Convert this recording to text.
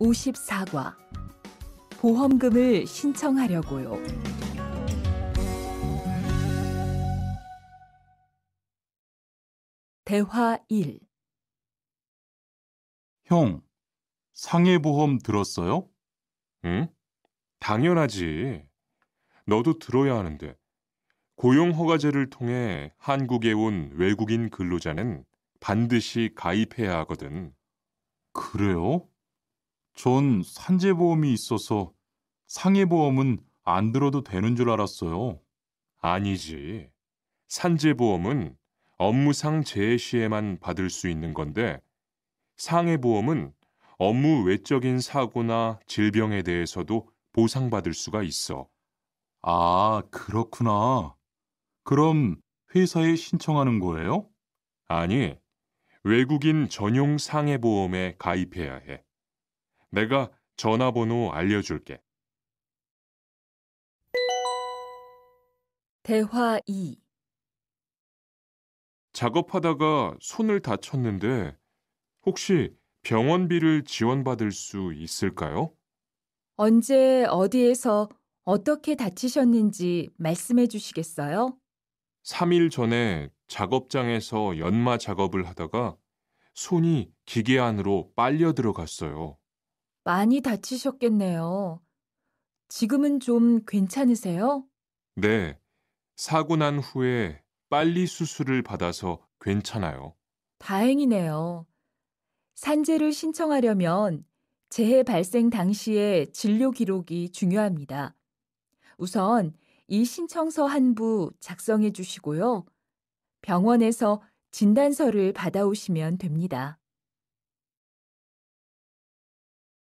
54과 보험금을 신청하려고요. 대화 1 형, 상해보험 들었어요? 응? 당연하지. 너도 들어야 하는데. 고용허가제를 통해 한국에 온 외국인 근로자는 반드시 가입해야 하거든. 그래요? 전 산재보험이 있어서 상해보험은 안 들어도 되는 줄 알았어요. 아니지. 산재보험은 업무상 재해 시에만 받을 수 있는 건데 상해보험은 업무 외적인 사고나 질병에 대해서도 보상받을 수가 있어. 아, 그렇구나. 그럼 회사에 신청하는 거예요? 아니, 외국인 전용 상해보험에 가입해야 해. 내가 전화번호 알려줄게. 대화 2 작업하다가 손을 다쳤는데 혹시 병원비를 지원받을 수 있을까요? 언제 어디에서 어떻게 다치셨는지 말씀해 주시겠어요? 3일 전에 작업장에서 연마 작업을 하다가 손이 기계 안으로 빨려 들어갔어요. 많이 다치셨겠네요. 지금은 좀 괜찮으세요? 네. 사고 난 후에 빨리 수술을 받아서 괜찮아요. 다행이네요. 산재를 신청하려면 재해 발생 당시의 진료 기록이 중요합니다. 우선 이 신청서 한 부 작성해 주시고요. 병원에서 진단서를 받아오시면 됩니다.